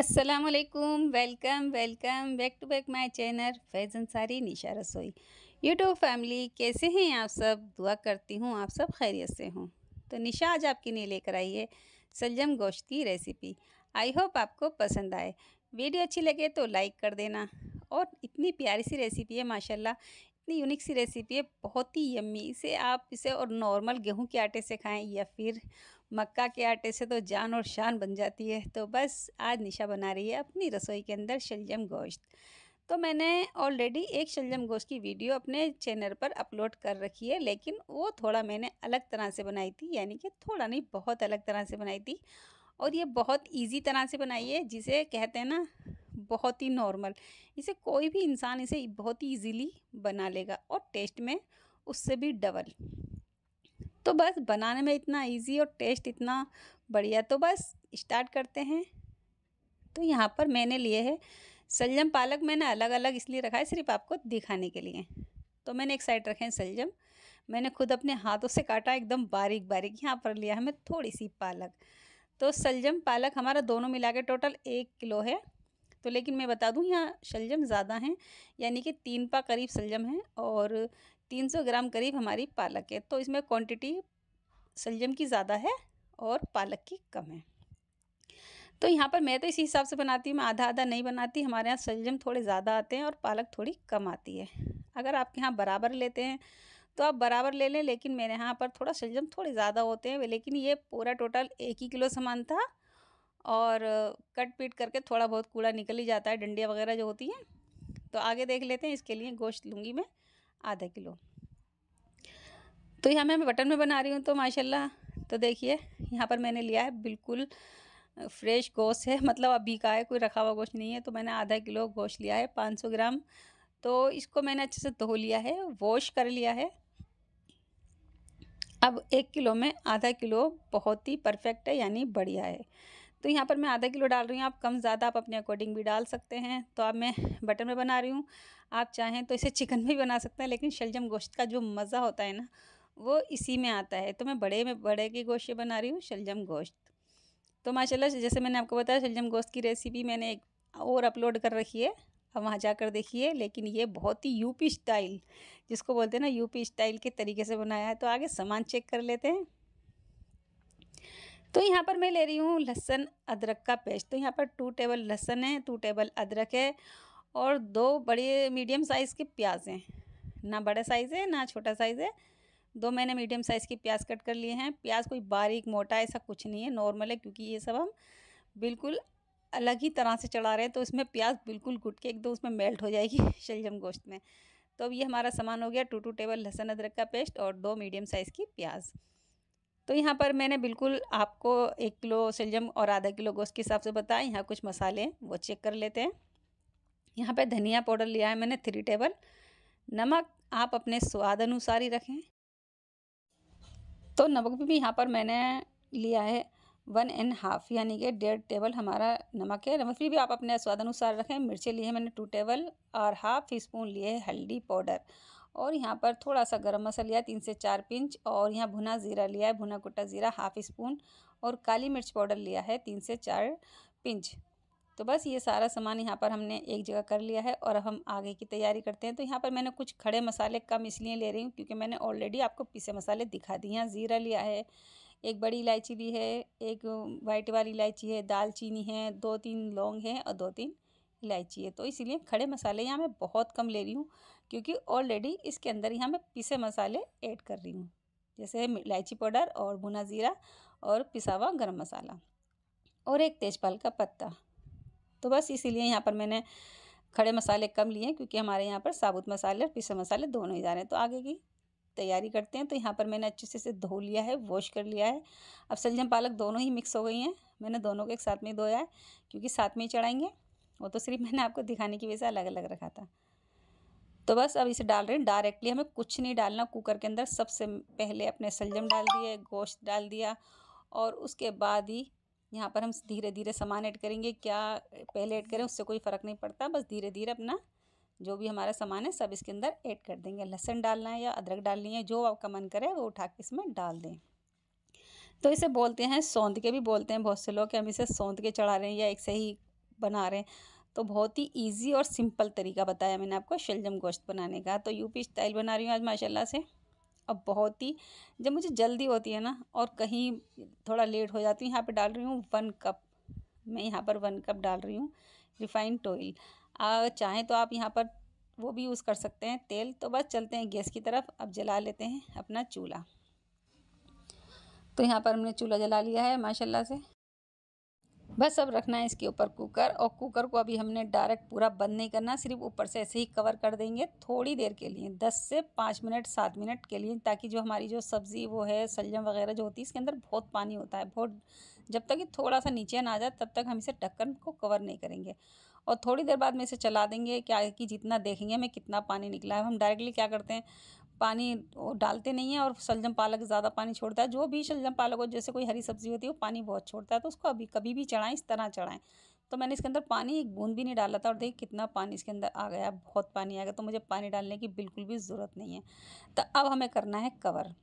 अस्सलाम वालेकुम welcome welcome back to back my channel Faizan सारी निशा रसोई यूट्यूब फैमिली कैसे हैं आप सब दुआ करती हूँ आप सब खैरियत से हों तो निशा आज आपके लिए लेकर आई है सलजम गोश्त की रेसिपी आई होप आपको पसंद आए वीडियो अच्छी लगे तो लाइक कर देना और इतनी प्यारी सी रेसिपी है माशाल्लाह इतनी यूनिक सी रेसिपी है बहुत ही यम्मी इसे आप इसे और नॉर्मल गेहूं के आटे से खाएं या फिर मक्का के आटे से तो जान और शान बन जाती है तो बस आज निशा बना रही है अपनी रसोई के अंदर शलजम गोश्त तो मैंने ऑलरेडी एक शलजम गोश्त की वीडियो अपने चैनल पर अपलोड कर रखी है लेकिन वो थोड़ा मैंने अलग तरह से बनाई थी यानी कि थोड़ा नहीं बहुत अलग तरह से बनाई थी और ये बहुत इजी तरह से बनाई है जिसे कहते हैं ना बहुत ही नॉर्मल इसे कोई भी इंसान इसे बहुत ही ईजीली बना लेगा और टेस्ट में उससे भी डबल तो बस बनाने में इतना इजी और टेस्ट इतना बढ़िया तो बस स्टार्ट करते हैं तो यहाँ पर मैंने लिए है सलजम पालक मैंने अलग अलग इसलिए रखा है सिर्फ आपको दिखाने के लिए तो मैंने एक साइड रखे हैं सलजम मैंने खुद अपने हाथों से काटा एकदम बारीक बारीक यहाँ पर लिया है मैं थोड़ी सी पालक तो सलजम पालक हमारा दोनों मिला के टोटल एक किलो है तो लेकिन मैं बता दूँ यहाँ शलजम ज़्यादा हैं यानी कि तीन पा करीब सलजम है और 300 ग्राम करीब हमारी पालक है तो इसमें क्वांटिटी सलजम की ज़्यादा है और पालक की कम है तो यहाँ पर मैं तो इसी हिसाब से बनाती हूँ मैं आधा आधा नहीं बनाती हमारे यहाँ सलजम थोड़े ज़्यादा आते हैं और पालक थोड़ी कम आती है अगर आपके यहाँ बराबर लेते हैं तो आप बराबर ले लें लेकिन मेरे यहाँ पर थोड़ा सलजम थोड़े ज़्यादा होते हैं लेकिन ये पूरा टोटल एक ही किलो सामान था और कट पीट करके थोड़ा बहुत कूड़ा निकल ही जाता है डंडिया वगैरह जो होती हैं तो आगे देख लेते हैं इसके लिए गोश्त लूँगी मैं आधा किलो तो यहाँ मैं बटन में बना रही हूँ तो माशाल्लाह तो देखिए यहाँ पर मैंने लिया है बिल्कुल फ्रेश गोश्त है मतलब अभी का है कोई रखा हुआ गोश्त नहीं है तो मैंने आधा किलो गोश्त लिया है 500 ग्राम तो इसको मैंने अच्छे से धो लिया है वॉश कर लिया है अब एक किलो में आधा किलो बहुत ही परफेक्ट है यानी बढ़िया है तो यहाँ पर मैं आधा किलो डाल रही हूँ आप कम ज़्यादा आप अपने अकॉर्डिंग भी डाल सकते हैं तो अब मैं बटर में बना रही हूँ आप चाहें तो इसे चिकन में भी बना सकते हैं लेकिन शलजम गोश्त का जो मज़ा होता है ना वो इसी में आता है तो मैं बड़े में बड़े की गोश्त बना रही हूँ शलजम गोश्त तो माशाल्लाह जैसे मैंने आपको बताया शलजम गोश्त की रेसिपी मैंने एक और अपलोड कर रखी है आप वहाँ जाकर देखिए लेकिन ये बहुत ही यूपी स्टाइल जिसको बोलते हैं ना यूपी स्टाइल के तरीके से बनाया है तो आगे सामान चेक कर लेते हैं तो यहाँ पर मैं ले रही हूँ लहसन अदरक का पेस्ट तो यहाँ पर टू टेबल लहसन है टू टेबल अदरक है और दो बड़े मीडियम साइज़ के प्याज हैं ना बड़ा साइज़ है ना छोटा साइज़ है दो मैंने मीडियम साइज़ की प्याज कट कर लिए हैं प्याज कोई बारीक मोटा ऐसा कुछ नहीं है नॉर्मल है क्योंकि ये सब हम बिल्कुल अलग ही तरह से चढ़ा रहे हैं तो इसमें प्याज बिल्कुल घुट के एकदम उसमें मेल्ट हो जाएगी शलजम गोश्त में तो अब ये हमारा सामान हो गया टू टू टेबल लहसुन अदरक का पेस्ट और दो मीडियम साइज़ की प्याज तो यहाँ पर मैंने बिल्कुल आपको एक किलो सलजम और आधा किलो गोश्त के हिसाब से बताया यहाँ कुछ मसाले वो चेक कर लेते हैं यहाँ पर धनिया पाउडर लिया है मैंने थ्री टेबल नमक आप अपने स्वाद अनुसार ही रखें तो नमक भी यहाँ पर मैंने लिया है वन एंड हाफ यानी कि डेढ़ टेबल हमारा नमक है नमक भी आप अपने स्वाद अनुसार रखें मिर्चें लिए मैंने टू टेबल और हाफ टी स्पून लिए हल्दी पाउडर और यहाँ पर थोड़ा सा गरम मसाला लिया तीन से चार पिंच और यहाँ भुना ज़ीरा लिया है भुना कुटा ज़ीरा हाफ स्पून और काली मिर्च पाउडर लिया है तीन से चार पिंच तो बस ये सारा सामान यहाँ पर हमने एक जगह कर लिया है और अब हम आगे की तैयारी करते हैं तो यहाँ पर मैंने कुछ खड़े मसाले कम इसलिए ले रही हूँ क्योंकि मैंने ऑलरेडी आपको पीसे मसाले दिखा दिए हैं ज़ीरा लिया है एक बड़ी इलायची ली है एक वाइट वाली इलायची है दालचीनी है दो तीन लौंग है और दो तीन इलायची है तो इसीलिए खड़े मसाले यहाँ मैं बहुत कम ले रही हूँ क्योंकि ऑलरेडी इसके अंदर यहाँ मैं पिसे मसाले ऐड कर रही हूँ जैसे इलायची पाउडर और भुना ज़ीरा और पिसा हुआ गर्म मसाला और एक तेजपाल का पत्ता तो बस इसीलिए यहाँ पर मैंने खड़े मसाले कम लिए हैं क्योंकि हमारे यहाँ पर साबुत मसाले और पिसे मसाले दोनों ही जा रहे हैं तो आगे की तैयारी करते हैं तो यहाँ पर मैंने अच्छे से इसे धो लिया है वॉश कर लिया है अब सलजम पालक दोनों ही मिक्स हो गई हैं मैंने दोनों को एक साथ में धोया है क्योंकि साथ में ही चढ़ाएंगे वो तो सिर्फ मैंने आपको दिखाने की वजह से अलग अलग रखा था तो बस अब इसे डाल रहे हैं डायरेक्टली हमें कुछ नहीं डालना कुकर के अंदर सबसे पहले अपने सलजम डाल दिए गोश्त डाल दिया और उसके बाद ही यहाँ पर हम धीरे धीरे सामान ऐड करेंगे क्या पहले ऐड करें उससे कोई फ़र्क नहीं पड़ता बस धीरे धीरे अपना जो भी हमारा सामान है सब इसके अंदर ऐड कर देंगे लहसुन डालना है या अदरक डालनी है जो आपका मन करे वो उठा के इसमें डाल दें तो इसे बोलते हैं सौंध के भी बोलते हैं बहुत से लोग कि हम इसे सौंध के चढ़ा रहे हैं या एक सही बना रहे हैं तो बहुत ही ईजी और सिंपल तरीका बताया मैंने आपको शलजम गोश्त बनाने का तो यूपी स्टाइल बना रही हूँ आज माशाल्लाह से अब बहुत ही जब मुझे जल्दी होती है ना और कहीं थोड़ा लेट हो जाती हूँ यहाँ पर डाल रही हूँ वन कप मैं यहाँ पर वन कप डाल रही हूँ रिफाइंड ऑयल चाहें तो आप यहाँ पर वो भी यूज़ कर सकते हैं तेल तो बस चलते हैं गैस की तरफ अब जला लेते हैं अपना चूल्हा तो यहाँ पर हमने चूल्हा जला लिया है माशाल्लाह से बस अब रखना है इसके ऊपर कुकर और कुकर को अभी हमने डायरेक्ट पूरा बंद नहीं करना सिर्फ ऊपर से ऐसे ही कवर कर देंगे थोड़ी देर के लिए दस से पाँच मिनट सात मिनट के लिए ताकि जो हमारी जो सब्ज़ी वो है सलजम वगैरह जो होती है इसके अंदर बहुत पानी होता है बहुत जब तक ये थोड़ा सा नीचे ना आ जाए तब तक हम इसे ढक्कन को कवर नहीं करेंगे और थोड़ी देर बाद में इसे चला देंगे क्या कि जितना देखेंगे हमें कितना पानी निकला है हम डायरेक्टली क्या करते हैं पानी डालते नहीं है और शलजम पालक ज़्यादा पानी छोड़ता है जो भी शलजम पालक हो जैसे कोई हरी सब्ज़ी होती है वो पानी बहुत छोड़ता है तो उसको अभी कभी भी चढ़ाएं इस तरह चढ़ाएं तो मैंने इसके अंदर पानी एक बूंद भी नहीं डाला था और देखिए कितना पानी इसके अंदर आ गया बहुत पानी आ गया तो मुझे पानी डालने की बिल्कुल भी ज़रूरत नहीं है तो अब हमें करना है कवर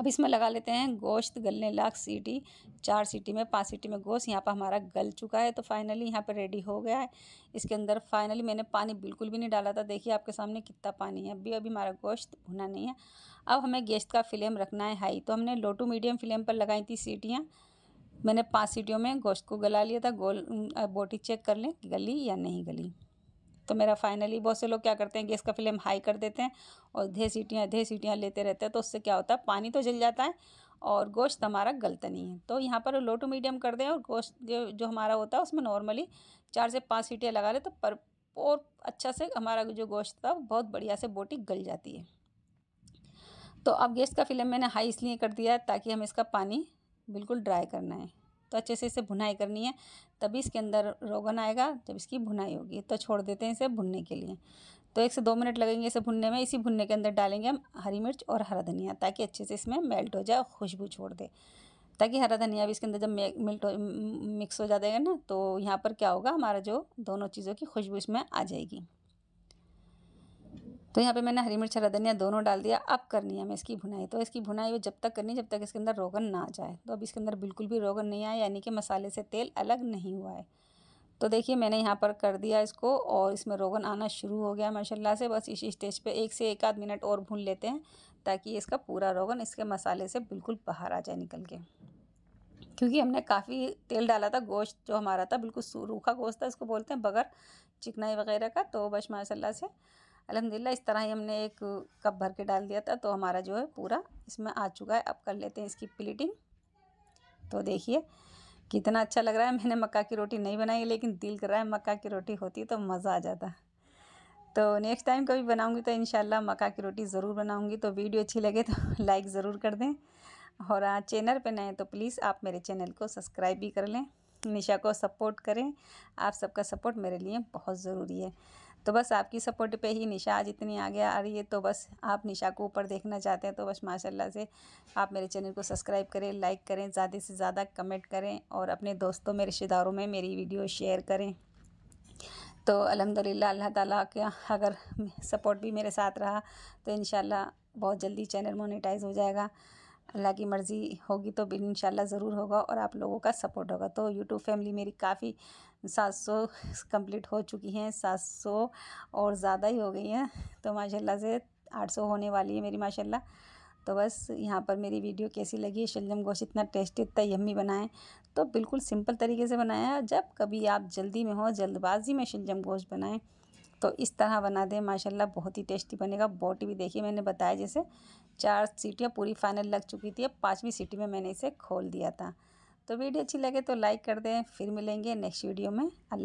अब इसमें लगा लेते हैं गोश्त गलने लाख सीटी चार सीटी में पाँच सीटी में गोश्त यहाँ पर हमारा गल चुका है तो फाइनली यहाँ पर रेडी हो गया है इसके अंदर फाइनली मैंने पानी बिल्कुल भी नहीं डाला था देखिए आपके सामने कितना पानी है अभी अभी हमारा गोश्त भुना नहीं है अब हमें गैस का फ्लेम रखना है हाई तो हमने लो टू मीडियम फ्लेम पर लगाई थी सीटियाँ मैंने पाँच सीटियों में गोश्त को गला लिया था गोल बोटी चेक कर लें गली या नहीं गली तो मेरा फाइनली बहुत से लोग क्या करते हैं गैस का फ्लेम हाई कर देते हैं और धे सीटियाँ धे सीटियाँ लेते रहते हैं तो उससे क्या होता है पानी तो जल जाता है और गोश्त हमारा गलता नहीं है तो यहाँ पर लो टू मीडियम कर दें और गोश्त जो हमारा होता है उसमें नॉर्मली चार से पाँच सीटियाँ लगा लें तो पर और अच्छा से हमारा जो गोश्त था बहुत बढ़िया से बोटी गल जाती है तो अब गैस का फ्लेम मैंने हाई इसलिए कर दिया है ताकि हम इसका पानी बिल्कुल ड्राई करना है तो अच्छे से इसे भुनाई करनी है तभी इसके अंदर रोगन आएगा जब इसकी भुनाई होगी तो छोड़ देते हैं इसे भुनने के लिए तो एक से दो मिनट लगेंगे इसे भुनने में इसी भुनने के अंदर डालेंगे हम हरी मिर्च और हरा धनिया ताकि अच्छे से इसमें मेल्ट हो जाए खुशबू छोड़ दे ताकि हरा धनिया भी इसके अंदर जब मिल्ट हो मिक्स हो जाएगा ना तो यहाँ पर क्या होगा हमारा जो दोनों चीज़ों की खुशबू इसमें आ जाएगी तो यहाँ पे मैंने हरी मिर्च हरा धनिया दोनों डाल दिया अब करनी है मैं इसकी भुनाई तो इसकी भुनाई जब तक करनी जब तक इसके अंदर रोगन ना जाए तो अब इसके अंदर बिल्कुल भी रोगन नहीं आया यानी कि मसाले से तेल अलग नहीं हुआ है तो देखिए मैंने यहाँ पर कर दिया इसको और इसमें रोगन आना शुरू हो गया माशाला से बस इसी स्टेज पर एक से एक आध मिनट और भून लेते हैं ताकि इसका पूरा रोगन इसके मसाले से बिल्कुल बाहर आ जाए निकल के क्योंकि हमने काफ़ी तेल डाला था गोश्त जो हमारा था बिल्कुल रूखा गोश्त था इसको बोलते हैं बगैर चिकनाई वगैरह का तो बस माशाला से अलहमदिल्ला इस तरह ही हमने एक कप भर के डाल दिया था तो हमारा जो है पूरा इसमें आ चुका है अब कर लेते हैं इसकी प्लेटिंग तो देखिए कितना अच्छा लग रहा है मैंने मक्का की रोटी नहीं बनाई लेकिन दिल कर रहा है मक्का की रोटी होती तो मज़ा आ जाता तो नेक्स्ट टाइम कभी बनाऊंगी तो इन मक्का की रोटी ज़रूर बनाऊंगी तो वीडियो अच्छी लगे तो लाइक ज़रूर कर दें और चैनल पर नए तो प्लीज़ आप मेरे चैनल को सब्सक्राइब भी कर लें निशा को सपोर्ट करें आप सबका सपोर्ट मेरे लिए बहुत ज़रूरी है तो बस आपकी सपोर्ट पे ही निशा आज इतनी आगे आ रही है तो बस आप निशा को ऊपर देखना चाहते हैं तो बस माशाल्लाह से आप मेरे चैनल को सब्सक्राइब करें लाइक करें ज़्यादा से ज़्यादा कमेंट करें और अपने दोस्तों में रिश्तेदारों में मेरी वीडियो शेयर करें तो अलहमदिल्ला अल्लाह ताला के अगर सपोर्ट भी मेरे साथ रहा तो इन बहुत जल्दी चैनल मोनिटाइज हो जाएगा अल्लाह की मर्ज़ी होगी तो इन ज़रूर होगा और आप लोगों का सपोर्ट होगा तो यूट्यूब फैमिली मेरी काफ़ी सात सौ कम्प्लीट हो चुकी हैं सात सौ और ज़्यादा ही हो गई हैं तो माशाल्लाह से आठ सौ होने वाली है मेरी माशाल्लाह तो बस यहाँ पर मेरी वीडियो कैसी लगी शलजम गोश्त इतना टेस्टी इतना यम्मी बनाएं तो बिल्कुल सिंपल तरीके से बनाया जब कभी आप जल्दी में हो जल्दबाजी में शलजम गोश्त बनाएं तो इस तरह बना दें माशाल्लाह बहुत ही टेस्टी बनेगा बोटी भी देखिए मैंने बताया जैसे चार सीटियाँ पूरी फाइनल लग चुकी थी पाँचवीं सीटी में मैंने इसे खोल दिया था तो वीडियो अच्छी लगे तो लाइक कर दें फिर मिलेंगे नेक्स्ट वीडियो में